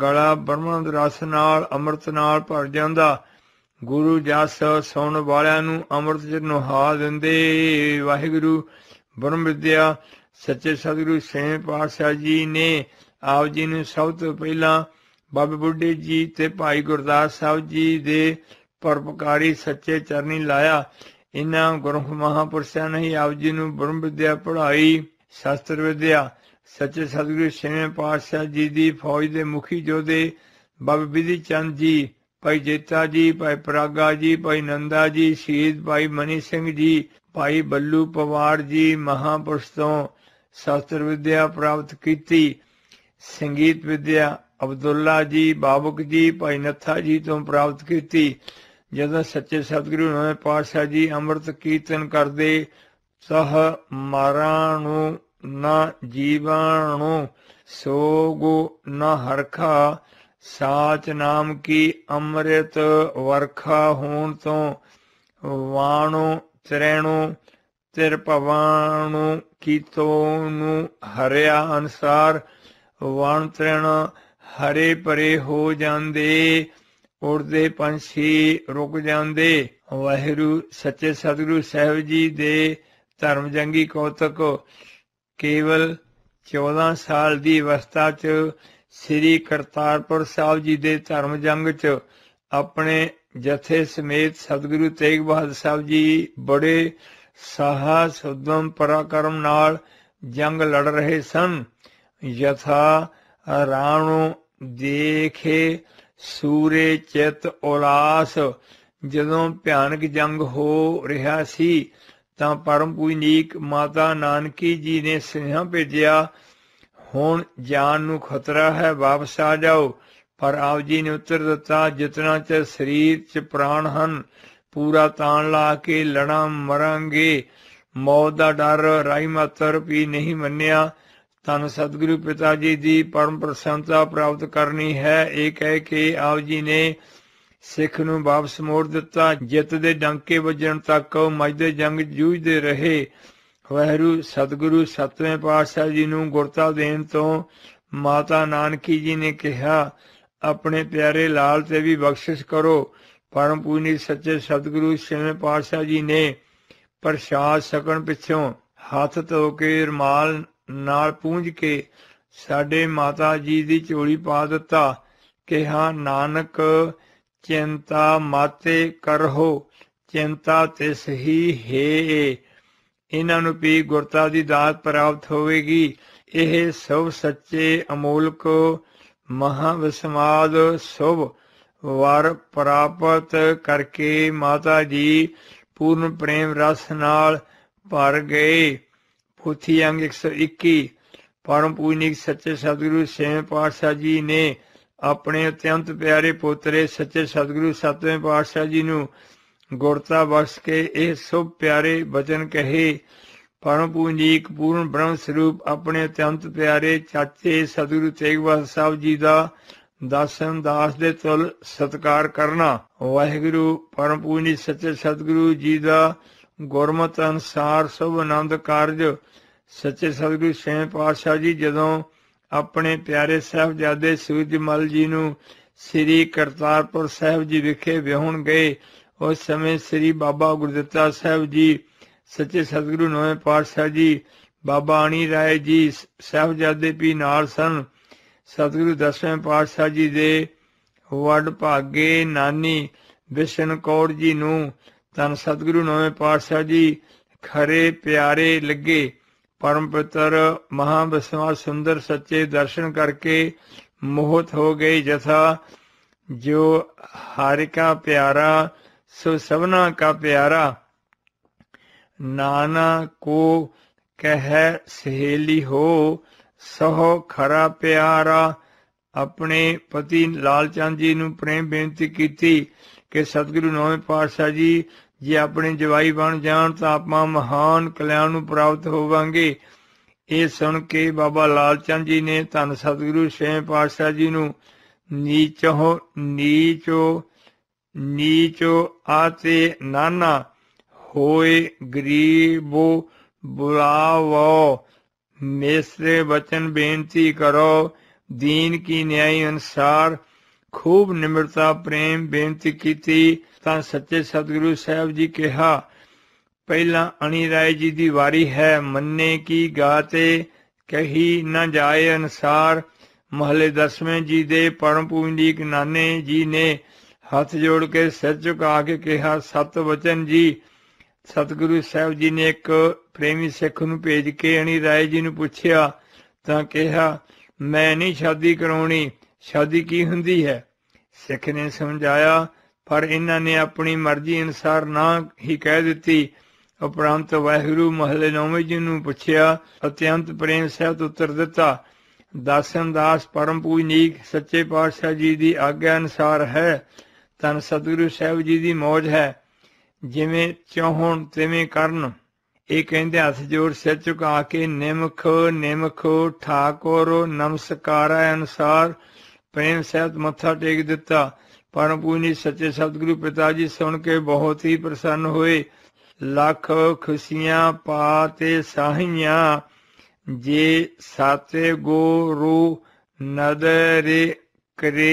ਗਲਾ ਬ੍ਰਹਮੰਦ ਰਸ ਨਾਲ ਅੰਮ੍ਰਿਤ ਨਾਲ ਭਰ ਜਾਂਦਾ ਗੁਰੂ ਜਸ ਸੁਣ ਵਾਲਿਆਂ ਨੂੰ ਅੰਮ੍ਰਿਤ ਜਿ ਨੁਹਾ ਦਿੰਦੇ ਵਾਹਿਗੁਰੂ ਬ੍ਰਹਮ ਵਿਦਿਆ ਸੱਚੇ ਸਤਿਗੁਰੂ ਸੇਵੇਂ ਪਾਤਸ਼ਾਹ ਜੀ ਨੇ ਆਪ ਜੀ ਨੂੰ ਸਭ ਤੋਂ ਪਹਿਲਾਂ ਬਾਬੇ ਬੁੱਢੇ ਜੀ ਤੇ ਭਾਈ ਗੁਰਦਾਸ ਸਾਹਿਬ ਜੀ ਦੇ ਪਰਪਕਾਰੀ ਸੱਚੇ ਚਰਨੀ ਲਾਇਆ ਇਨ੍ਹਾਂ ਗੁਰੂ ਮਹਾਪੁਰਸ਼ਾਂ ਨੇ ਆਪ ਜੀ ਨੂੰ ਬ੍ਰਹਮ ਵਿਦਿਆ ਪੜ੍ਹਾਈ ਸ਼ਾਸਤਰ ਵਿਦਿਆ ਸੱਚੇ ਸਤਿਗੁਰੂ ਸੇਵੇਂ ਪਾਤਸ਼ਾਹ ਜੀ ਦੀ ਫੌਜ ਦੇ ਮੁਖੀ ਜੋਦੇ ਬਾਬੇ ਬਿਧੀ ਚੰਦ ਜੀ ਭਾਈ ਜੇਤਾ ਜੀ ਭਾਈ ਪ੍ਰਾਗਾ ਜੀ ਭਾਈ ਨੰਦਾ ਜੀ ਸ਼ਹੀਦ ਭਾਈ ਮਨੀ ਸਿੰਘ ਜੀ ਭਾਈ ਬੱਲੂ ਪਵਾੜ ਜੀ ਮਹਾਪੁਰਸ਼ ਤੋਂ ਸ਼ਾਸਤਰ ਵਿਦਿਆ ਪ੍ਰਾਪਤ ਕੀਤੀ ਸੰਗੀਤ ਵਿਦਿਆ ਅਬਦੁੱਲਾ ਜੀ ਬਾਬਕ ਜੀ ਭਾਈ ਨੱਥਾ ਜੀ ਤੋਂ ਪ੍ਰਾਪਤ ਕੀਤੀ ਜਦੋਂ ਸੱਚੇ ਸਤਿਗੁਰੂ ਨੇ ਪਾਤਸ਼ਾਹ ਜੀ ਅੰਮ੍ਰਿਤ ਕੀਰਤਨ ਕਰਦੇ ਸਹ ਮਾਰਾਣੂ ਨਾ ਜੀਵਾਣੂ ਸੋਗੋ ਨਾ ਹਰਖਾ ਸਾਚ ਨਾਮ ਕੀ ਅੰਮ੍ਰਿਤ ਵਰਖਾ ਹੋਣ ਤੋਂ ਵਾਣੋ ਚਰੈਣੋ ਤਿਰ ਕੀ ਕੀਤੋ ਨੂੰ ਹਰਿਆ ਅਨਸਾਰ ਵਾਣ ਚਰੈਣ ਹਰੇ ਭਰੇ ਹੋ ਜਾਂਦੇ ਉੜਦੇ ਪੰਛੀ ਰੁਕ ਜਾਂਦੇ ਵਹਿਰੂ ਸੱਚੇ ਸਤਿਗੁਰੂ ਸਾਹਿਬ ਜੀ ਦੇ ਧਰਮ ਜੰਗੀ ਕੌਤਕ ਕੇਵਲ 14 ਸਾਲ ਦੀ ਅਵਸਥਾ 'ਚ ਸ੍ਰੀ ਕਰਤਾਰਪੁਰ ਸਾਹਿਬ ਜੀ ਦੇ ਧਰਮ ਜੰਗ 'ਚ ਆਪਣੇ ਜਥੇ ਸਮੇਤ ਸਤਿਗੁਰੂ ਤੇਗ ਬਹਾਦਰ ਸਾਹਿਬ ਜੀ ਬੜੇ ਸਾਹਸ ਉਦਮ ਪਰਾਕਰਮ ਨਾਲ ਜੰਗ ਲੜ ਰਹੇ ਸਨ ਯਥਾ ਰਾਣੂ ਦੇਖੇ ਸੂਰੇ ਚਿਤ ਉਲਾਸ ਜਦੋਂ ਭਿਆਨਕ ਜੰਗ ਹੋ ਰਿਹਾ ਸੀ ਤਾਂ ਪਰਮ ਪੂਜਨੀਕ ਮਾਤਾ ਨਾਨਕੀ ਜੀ ਨੇ ਸੁਨੇਹਾ ਭੇਜਿਆ ਹੁਣ ਜਾਨ ਨੂੰ ਖਤਰਾ ਹੈ ਵਾਪਸ ਆ ਜਾਓ ਪਰ ਆਪ ਜੀ ਨੇ ਉੱਤਰ ਦਿੱਤਾ ਜਿਤਨਾ ਚ ਸਰੀਰ 'ਚ ਪ੍ਰਾਣ ਹਨ ਪੂਰਾ ਤਾਣ ਲਾ ਕੇ ਲੜਾਂ ਮਰਾਂਗੇ ਮੌਤ ਦਾ ਡਰ ਰਾਈ ਮਾਤਰ ਵੀ ਨਹੀਂ ਮੰਨਿਆ ਤਨ ਸਤਿਗੁਰੂ ਪਿਤਾ ਜੀ ਦੀ ਪਰਮ ਪ੍ਰਸੰਤਾ ਪ੍ਰਾਪਤ ਕਰਨੀ ਹੈ ਇਹ ਕਹਿ ਕੇ ਆਪ ਜੀ ਨੇ ਸਿੱਖ ਨੂੰ ਵਾਪਸ ਮੋੜ ਦਿੱਤਾ ਜਿੱਤ ਦੇ ਡੰਕੇ ਵੱਜਣ ਤੱਕ ਮਜਦੇ ਜੰਗ ਜੂਝਦੇ ਰਹੇ ਵਾਹਿਗੁਰੂ ਸਤਿਗੁਰੂ ਸਤਵੇਂ ਪਾਤਸ਼ਾਹ ਜੀ ਨੂੰ ਗੁਰਤਾ ਦੇਣ ਤੋਂ ਮਾਤਾ ਨਾਨਕੀ ਜੀ ਨੇ ਕਿਹਾ ਆਪਣੇ ਪਿਆਰੇ ਲਾਲ ਤੇ ਵੀ ਬਖਸ਼ਿਸ਼ ਕਰੋ ਪਰਮ ਪੂਜਨੀ ਸੱਚੇ ਸਤਿਗੁਰੂ ਛੇਵੇਂ ਪਾਤਸ਼ਾਹ ਜੀ ਨੇ ਪ੍ਰਸ਼ਾਦ ਸਕਣ ਪਿੱਛੋਂ ਹੱਥ ਧੋ ਕੇ ਰਮਾਲ ਨਾਲ ਪੂੰਝ ਕੇ ਸਾਡੇ ਮਾਤਾ ਜੀ ਦੀ ਝੋਲੀ ਪਾ ਦਿੱਤਾ ਕਿਹਾ ਨਾਨਕ ਚਿੰਤਾ ਮਾਤੇ ਕਰਹੋ ਚਿੰਤਾ ਤਿਸ ਹੀ ਹੈ ਇਹਨਾਂ ਨੂੰ ਵੀ ਗੁਰਤਾ ਦੀ ਦਾਤ ਪ੍ਰਾਪਤ ਹੋਵੇਗੀ ਇਹ ਸਭ ਸੱਚੇ ਅਮੋਲਕ ਮਹਾ ਵਿਸਮਾਦ ਸੁਭ ਵਰ ਪ੍ਰਾਪਤ ਕਰਕੇ ਮਾਤਾ ਜੀ ਪੂਰਨ ਪ੍ਰੇਮ ਰਸ ਨਾਲ ਭਰ ਗਏ ਪੁਥੀ ਅੰਗ 121 ਪਰਮ ਪੂਜਨੀਕ ਸੱਚੇ ਸਤਿਗੁਰੂ ਸੇਵ ਪਾਤਸ਼ਾਹ ਜੀ ਨੇ ਆਪਣੇ ਅਤਿਅੰਤ ਪਿਆਰੇ ਪੋਤਰੇ ਸੱਚੇ ਸਤਿਗੁਰੂ ਸਤਵੇਂ ਪਾਤਸ਼ਾਹ ਜੀ ਨੂੰ ਗੁਰਤਾ ਬਖਸ਼ ਕੇ ਇਹ ਸਭ ਪਿਆਰੇ ਬਚਨ ਕਹੇ ਪਰਮ ਪੂਜਨੀਕ ਪੂਰਨ ਬ੍ਰਹਮ ਸਰੂਪ ਆਪਣੇ ਅਤੰਤ ਪਿਆਰੇ ਚਾਚੇ ਸਤਿਗੁਰੂ ਤੇਗ ਬਹਾਦਰ ਸਾਹਿਬ ਜੀ ਦਾ ਦਸਨ ਦਾਸ ਦੇ ਤੁਲ ਸਤਕਾਰ ਕਰਨਾ ਵਾਹਿਗੁਰੂ ਪਰਮ ਪੂਜੀ ਸੱਚੇ ਸਤਿਗੁਰੂ ਜੀ ਦਾ ਗੁਰਮਤ ਅਨਸਾਰ ਸਭ ਆਨੰਦ ਕਾਰਜ ਸੱਚੇ ਸਤਿਗੁਰੂ ਸਹਿ ਪਾਤਸ਼ਾਹ ਜੀ ਜਦੋਂ ਆਪਣੇ ਪਿਆਰੇ ਸਾਹਿਬਜ਼ਾਦੇ ਸੂਰਜਮਲ ਜੀ ਨੂੰ ਸ੍ਰੀ ਕਰਤਾਰਪੁਰ ਸਾਹਿਬ ਜੀ ਵਿਖੇ ਵਿਹਣ ਗਏ ਉਸ ਸਮੇਂ ਸ੍ਰੀ ਬਾਬਾ ਗੁਰਦਿੱਤਾ ਸਾਹਿਬ ਜੀ ਸੱਚੇ ਸਤਿਗੁਰੂ ਨਵੇਂ ਪਾਤਸ਼ਾਹ ਜੀ ਬਾਬਾ ਅਣੀ ਰਾਏ ਜੀ ਸਹਿਬਜ਼ਾਦੇ ਪੀ ਨਾਲ ਸਨ ਸਤਿਗੁਰੂ ਦਸਵੇਂ ਪਾਤਸ਼ਾਹ ਜੀ ਦੇ ਵੱਡ ਭਾਗੇ ਨਾਨੀ ਵਿਸ਼ਨ ਕੌਰ ਜੀ ਨੂੰ ਤਨ ਸਤਿਗੁਰੂ ਨਵੇਂ ਪਾਤਸ਼ਾਹ ਜੀ ਖਰੇ ਪਿਆਰੇ ਲੱਗੇ ਪਰਮ ਪਿਤਰ ਬਸਵਾ ਸੁੰਦਰ ਸੱਚੇ ਦਰਸ਼ਨ ਕਰਕੇ ਮੋਹਤ ਹੋ ਗਏ ਜਥਾ ਜੋ ਹਾਰਿਕਾ ਪਿਆਰਾ ਸੋ ਸਭਨਾ ਕਾ ਪਿਆਰਾ ਨਾਨਾ ਕੋ ਕਹਿ ਸਹੇਲੀ ਹੋ ਸਹੋ ਖਰਾ ਪਿਆਰਾ ਆਪਣੇ ਪਤੀ ਲਾਲਚੰਦ ਜੀ ਨੂੰ ਪ੍ਰੇਮ ਬੇਨਤੀ ਕੀਤੀ ਕਿ ਸਤਿਗੁਰੂ ਨੌਵੇਂ ਪਾਤਸ਼ਾਹ ਜੀ ਜੇ ਆਪਣੇ ਜਵਾਈ ਬਣ ਜਾਣ ਤਾਂ ਆਪਾਂ ਮਹਾਨ ਕਲਿਆਣ ਨੂੰ ਪ੍ਰਾਪਤ ਹੋਵਾਂਗੇ ਇਹ ਸੁਣ ਕੇ ਬਾਬਾ ਲਾਲਚੰਦ ਜੀ ਨੇ ਧੰਨ ਸਤਿਗੁਰੂ ਛੇਵੇਂ ਪਾਤਸ਼ਾਹ ਜੀ ਨੂੰ ਨੀਚੋ ਨੀਚੋ ਨੀਚੋ ਆਤੇ ਨਾਨਾ ਹੋਏ ਗਰੀਬੋ ਬੁਲਾਵੋ ਮੇਸਰੇ ਬਚਨ ਬੇਨਤੀ ਕਰੋ ਦੀਨ ਕੀ ਨਿਆਈ ਅਨਸਾਰ ਖੂਬ ਨਿਮਰਤਾ ਪ੍ਰੇਮ ਬੇਨਤੀ ਕੀਤੀ ਤਾਂ ਸੱਚੇ ਸਤਿਗੁਰੂ ਸਾਹਿਬ ਜੀ ਕਿਹਾ ਪਹਿਲਾਂ ਅਣੀ ਰਾਏ ਜੀ ਦੀ ਵਾਰੀ ਹੈ ਮੰਨੇ ਕੀ ਗਾਤੇ ਕਹੀ ਨਾ ਜਾਏ ਅਨਸਾਰ ਮਹਲੇ ਦਸਵੇਂ ਜੀ ਦੇ ਪਰਮ ਪੂਜਨੀਕ ਨਾਨੇ ਜੀ ਨੇ ਹੱਥ ਜੋੜ ਕੇ ਸਿਰ ਝੁਕਾ ਕੇ ਕਿਹਾ ਸਤ ਵਚਨ ਜੀ ਸਤਿਗੁਰੂ ਸਾਹਿਬ ਜੀ ਨੇ ਇੱਕ ਪ੍ਰੇਮੀ ਸਿੱਖ ਨੂੰ ਭੇਜ ਕੇ ਅਣੀ ਰਾਏ ਜੀ ਨੂੰ ਪੁੱਛਿਆ ਤਾਂ ਕਿਹਾ ਮੈਂ ਨਹੀਂ ਸ਼ਾਦੀ ਕਰਾਉਣੀ ਸ਼ਾਦੀ ਕੀ ਹੁੰਦੀ ਹੈ ਸਿੱਖ ਨੇ ਸਮਝਾਇਆ ਪਰ ਇਹਨਾਂ ਨੇ ਆਪਣੀ ਮਰਜ਼ੀ ਅਨਸਾਰ ਨਾ ਹੀ ਕਹਿ ਦਿੱਤੀ ਉਪਰੰਤ ਵਾਹਿਗੁਰੂ ਮਹਲੇ ਨੌਵੇਂ ਜੀ ਨੂੰ ਪੁੱਛਿਆ ਅਤਿਅੰਤ ਪ੍ਰੇਮ ਸਹਿਤ ਉੱਤਰ ਦਿੱਤਾ ਦਾਸਨ ਦਾਸ ਪਰਮ ਪੂਜਨੀਕ ਸੱਚੇ ਪਾਤਸ਼ਾਹ ਜੀ ਦੀ ਆਗਿਆ ਅਨਸਾਰ ਹੈ ਤਨ ਸਤਿਗੁਰੂ ਸਾਹਿਬ ਜੀ ਦੀ ਮੌਜ ਹੈ ਜਿਵੇਂ ਚੋਹਣ ਤਿਵੇਂ ਕਰਨ ਇਹ ਕਹਿੰਦੇ ਹੱਥ ਜੋੜ ਸਿਰ ਝੁਕਾ ਕੇ ਨਿਮਖ ਨਿਮਖ ਠਾਕੁਰ ਨਮਸਕਾਰਾ ਅਨਸਾਰ ਪ੍ਰੇਮ ਸਹਿਤ ਮੱਥਾ ਟੇਕ ਦਿੱਤਾ ਪਰਮ ਪੂਜਨੀ ਸੱਚੇ ਸਤਿਗੁਰੂ ਪਿਤਾ ਜੀ ਸੁਣ ਕੇ ਬਹੁਤ ਹੀ ਪ੍ਰਸੰਨ ਹੋਏ ਲੱਖ ਖੁਸ਼ੀਆਂ ਪਾ ਸਾਹੀਆਂ ਜੇ ਸਾਤੇ ਗੁਰੂ ਨਦਰੇ ਕਰੇ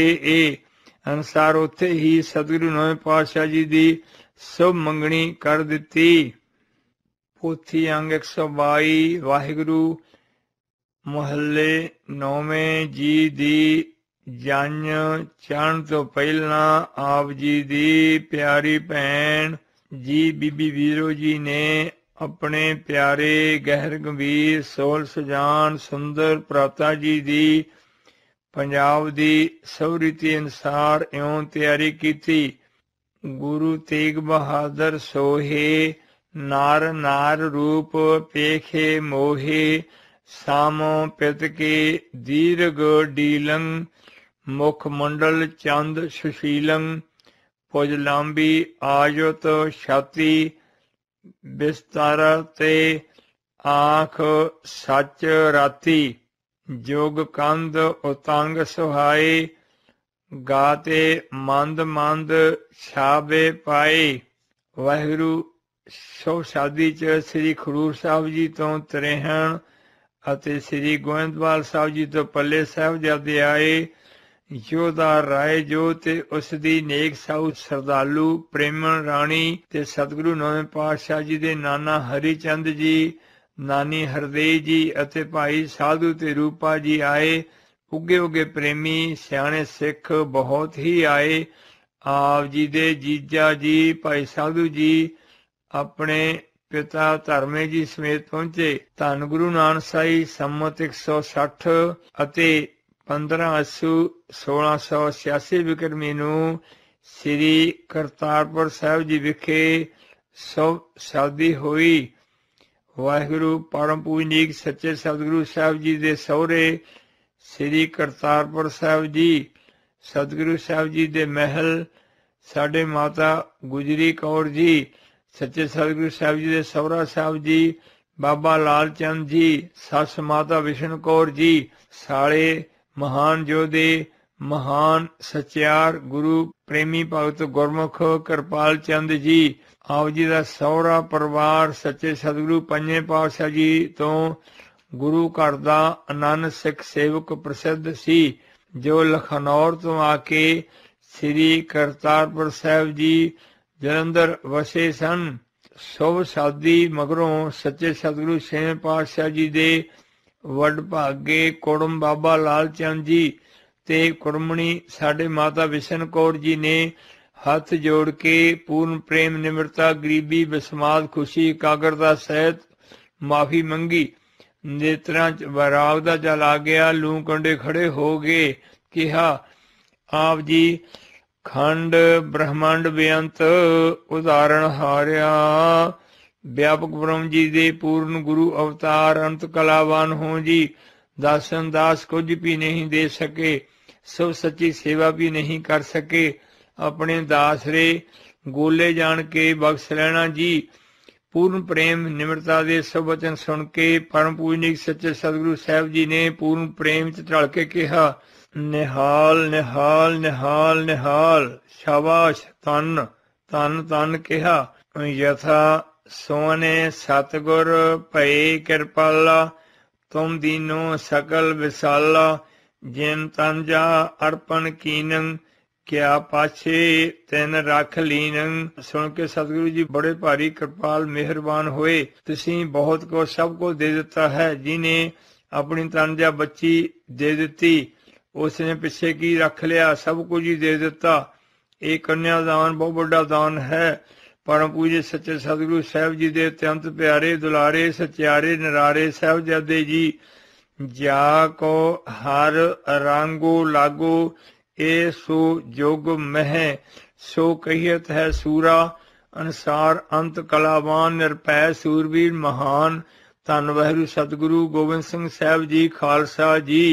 ਅਨਸਾਰ ਉੱਥੇ ਹੀ ਸਤਿਗੁਰੂ ਨਵੇਂ ਪਾਤਸ਼ਾਹ ਜੀ ਦੀ ਸਭ ਮੰਗਣੀ ਕਰ ਦਿੱਤੀ ਪੋਥੀ ਅੰਗ 122 ਵਾਹਿਗੁਰੂ ਮਹੱਲੇ ਨੌਵੇਂ ਜੀ ਦੀ ਜਨ ਚਣ ਤੋਂ ਪਹਿਲਾਂ ਆਪ ਜੀ ਦੀ ਪਿਆਰੀ ਭੈਣ ਜੀ ਬੀਬੀ ਵੀਰੋ ਜੀ ਨੇ ਆਪਣੇ ਪਿਆਰੇ ਗਹਿਰ ਗੰਭੀਰ ਸੋਲ ਸੁਜਾਨ ਸੁੰਦਰ ਪ੍ਰਾਤਾ ਜੀ ਦੀ ਪੰਜਾਬ ਦੀ ਸੌਰੀਤੀ ਅਨਸਾਰ ਇਉਂ ਤਿਆਰੀ ਕੀਤੀ ਗੁਰੂ ਤੇਗ ਬਹਾਦਰ ਸੋਹੇ ਨਾਰ ਨਾਰ ਰੂਪ ਪੇਖੇ ਮੋਹੇ ਸਾਮੋ ਪਿਤ ਕੀ ਦੀਰਗ ਡੀਲੰ ਮੁਖ ਮੰਡਲ ਚੰਦ ਸੁਸ਼ੀਲੰ ਪੁਜ ਲਾਂਬੀ ਆਯੁਤ ਛਾਤੀ ਬਿਸਤਾਰ ਤੇ ਆਖ ਸੱਚ ਰਾਤੀ ਜੋਗ ਕੰਧ ਉਤੰਗ ਸੁਹਾਈ ਗਾਤੇ ਮੰਦ ਮੰਦ ਛਾਵੇ ਪਾਈ ਵਾਹਿਗੁਰੂ ਸੋ ਸਾਦੀ ਚ ਸ੍ਰੀ ਖਰੂਰ ਸਾਹਿਬ ਜੀ ਤੋਂ ਤਰੇਹਣ ਅਤੇ ਸ੍ਰੀ ਗੋਇੰਦਵਾਲ ਸਾਹਿਬ ਜੀ ਤੋਂ ਪੱਲੇ ਸਾਹਿਬ ਜਦੇ ਆਏ ਯੋਦਾ ਰਾਏ ਜੋ ਤੇ ਉਸ ਦੀ ਨੇਕ ਸਾਉ ਸਰਦਾਲੂ ਪ੍ਰੇਮਣ ਰਾਣੀ ਤੇ ਸਤਿਗੁਰੂ ਨਵੇਂ ਪਾਤਸ਼ਾਹ ਜੀ ਦੇ ਨਾਨਾ ਹਰੀ ਚੰਦ ਜੀ ਨਾਨੀ ਹਰਦੇ ਜੀ ਅਤੇ ਭਾਈ ਸਾਧੂ ਤੇ ਰੂਪਾ ਜੀ ਆਏ ਉੱਗੇ ਉੱਗੇ ਪ੍ਰੇਮੀ ਸਿਆਣੇ ਸਿੱਖ ਬਹੁਤ ਹੀ ਆਏ ਆਪ ਜੀ ਦੇ ਜੀਜਾ ਜੀ ਭਾਈ ਸਾਧੂ ਜੀ ਆਪਣੇ ਪਿਤਾ ਧਰਮੇ ਜੀ ਸਮੇਤ ਪਹੁੰਚੇ ਧੰਨ ਗੁਰੂ ਨਾਨਕ ਸਾਈ ਸੰਮਤ 160 ਅਤੇ 15 ਅਸੂ 1686 ਵਿਕਰਮੀ ਨੂੰ ਸ੍ਰੀ ਕਰਤਾਰਪੁਰ ਸਾਹਿਬ ਜੀ ਵਿਖੇ ਸਭ ਸਾਦੀ ਹੋਈ ਵਾਹਿਗੁਰੂ ਪਰਮ ਪੂਜਨੀਕ ਸੱਚੇ ਸਤਿਗੁਰੂ ਸਾਹਿਬ ਜੀ ਦੇ ਸਹੁਰੇ ਸ੍ਰੀ ਕਰਤਾਰਪੁਰ ਸਾਹਿਬ ਜੀ ਸਤਿਗੁਰੂ ਸਾਹਿਬ ਜੀ ਦੇ ਮਹਿਲ ਸਾਡੇ ਮਾਤਾ ਗੁਜਰੀ ਕੌਰ ਜੀ ਸੱਚੇ ਸਤਿਗੁਰੂ ਸਾਹਿਬ ਜੀ ਦੇ ਸਹੁਰਾ ਸਾਹਿਬ ਜੀ ਬਾਬਾ ਲਾਲ ਚੰਦ ਜੀ ਸੱਸ ਮਾਤਾ ਵਿਸ਼ਨ ਕੌਰ ਜੀ ਸਾਲੇ ਮਹਾਨ ਜੋਦੇ ਮਹਾਨ ਸਚਿਆਰ ਗੁਰੂ ਪ੍ਰੇਮੀ ਭਗਤ ਗੁਰਮੁਖ ਕਿਰਪਾਲ ਚੰਦ ਜੀ ਆਪ ਜੀ ਦਾ ਸੌਰਾ ਪਰਿਵਾਰ ਸੱਚੇ ਸਤਿਗੁਰੂ ਪੰਜੇ ਪਾਤਸ਼ਾਹ ਜੀ ਤੋਂ ਗੁਰੂ ਘਰ ਦਾ ਅਨੰਨ ਸਿੱਖ ਸੇਵਕ ਪ੍ਰਸਿੱਧ ਸੀ ਜੋ ਲਖਨੌਰ ਤੋਂ ਆ ਕੇ ਸ੍ਰੀ ਕਰਤਾਰਪੁਰ ਸਾਹਿਬ ਜੀ ਜਲੰਧਰ ਵਸੇ ਸਨ ਸੋਭ ਸਾਦੀ ਮਗਰੋਂ ਸੱਚੇ ਸਤਿਗੁਰੂ ਛੇਵੇਂ ਪਾਤਸ਼ਾਹ ਜੀ ਦੇ ਵੱਡ ਭਾਗੇ ਕੁੜਮ ਬਾਬਾ ਲਾਲ ਚੰਦ ਜੀ ਤੇ ਕੁਰਮਣੀ ਸਾਡੇ ਮਾਤਾ ਵਿਸ਼ਨ ਕੌਰ ਜੀ ਨੇ ਹੱਥ ਜੋੜ ਕੇ ਪੂਰਨ ਪ੍ਰੇਮ ਨਿਮਰਤਾ ਗਰੀਬੀ ਬਿਸਮਾਦ ਖੁਸ਼ੀ ਇਕਾਗਰਤਾ ਸਹਿਤ ਮਾਫੀ ਮੰਗੀ ਨੇਤਰਾਂ ਚ ਵਿਰਾਗ ਦਾ ਜਲ ਆ ਗਿਆ ਲੂ ਕੰਡੇ ਖੜੇ ਹੋ ਗਏ ਕਿਹਾ ਆਪ ਜੀ ਖੰਡ ਬ੍ਰਹਮੰਡ ਬੇਅੰਤ ਉਦਾਹਰਣ ਹਾਰਿਆ ਵਿਆਪਕ ਬ੍ਰਹਮ ਜੀ ਦੇ ਪੂਰਨ ਗੁਰੂ ਅਵਤਾਰ ਅੰਤ ਕਲਾਵਾਨ ਹੋ ਜੀ ਦਾਸਨ ਦਾਸ ਕੁਝ ਵੀ ਨਹੀਂ ਦੇ ਸਕੇ ਸਭ ਸੱਚੀ ਸੇਵਾ ਵੀ ਨਹੀਂ ਕਰ ਸਕੇ ਆਪਣੇ ਦਾਸਰੇ ਗੋਲੇ ਜਾਣ ਕੇ ਬਖਸ਼ ਲੈਣਾ ਜੀ ਪੂਰਨ ਪ੍ਰੇਮ ਨਿਮਰਤਾ ਦੇ ਸਬਚਨ ਸੁਣ ਕੇ ਪਰਮ ਪੂਜਨੀਕ ਸੱਚੇ ਸਤਿਗੁਰੂ ਸਾਹਿਬ ਜੀ ਨੇ ਪੂਰਨ ਪ੍ਰੇਮ ਚ ਢਲ ਕੇ ਕਿਹਾ ਨਿਹਾਲ ਨਿਹਾਲ ਨਿਹਾਲ ਨਿਹਾਲ ਸ਼ਾਬਾਸ਼ ਤਨ ਤਨ ਤਨ ਕਿਹਾ ਯਥਾ ਸੋਨੇ ਸਤਗੁਰ ਭਈ ਕਿਰਪਾਲਾ ਤੁਮ ਦੀਨੋ ਸਕਲ ਵਿਸਾਲਾ ਜਿਨ ਤਨ ਜਾ ਅਰਪਣ ਕੀਨੰ ਕਿਆ ਪਾਛੇ ਤੈਨ ਰੱਖ ਲੀਨ ਸੁਣ ਕੇ ਸਤਿਗੁਰੂ ਜੀ ਬੜੇ ਭਾਰੀ ਕਿਰਪਾਲ ਮਿਹਰਬਾਨ ਹੋਏ ਤੁਸੀਂ ਬਹੁਤ ਕੋ ਸਭ ਕੋ ਦੇ ਦਿੱਤਾ ਹੈ ਜਿਨੇ ਆਪਣੀ ਤਨ ਜਾਂ ਬੱਚੀ ਦੇ ਦਿੱਤੀ ਉਸ ਨੇ ਪਿੱਛੇ ਕੀ ਰੱਖ ਲਿਆ ਸਭ ਕੁਝ ਹੀ ਦੇ ਦਿੱਤਾ ਇਹ ਕੰਨਿਆ ਦਾਨ ਬਹੁਤ ਵੱਡਾ ਦਾਨ ਹੈ ਪਰਮ ਪੂਜੇ ਸੱਚੇ ਸਤਿਗੁਰੂ ਸਾਹਿਬ ਜੀ ਦੇ ਅਤੰਤ ਪਿਆਰੇ ਦੁਲਾਰੇ ਸਚਿਆਰੇ ਨਰਾਰੇ ਜਦੇ ਜੀ ਜਾ ਕੋ ਹਰ ਰੰਗੂ ਲਾਗੋ ਏ ਸੋ ਜੁਗ ਮਹਿ ਸੋ ਕਹੀਤ ਹੈ ਸੂਰਾ ਅਨਸਾਰ ਅੰਤ ਕਲਾਵਾਨ ਨਿਰਪੈ ਸੂਰਬੀਰ ਮਹਾਨ ਧੰਨ ਵਾਹਿਗੁਰੂ ਸਤਿਗੁਰੂ ਗੋਬਿੰਦ ਸਿੰਘ ਸਾਹਿਬ ਜੀ ਖਾਲਸਾ ਜੀ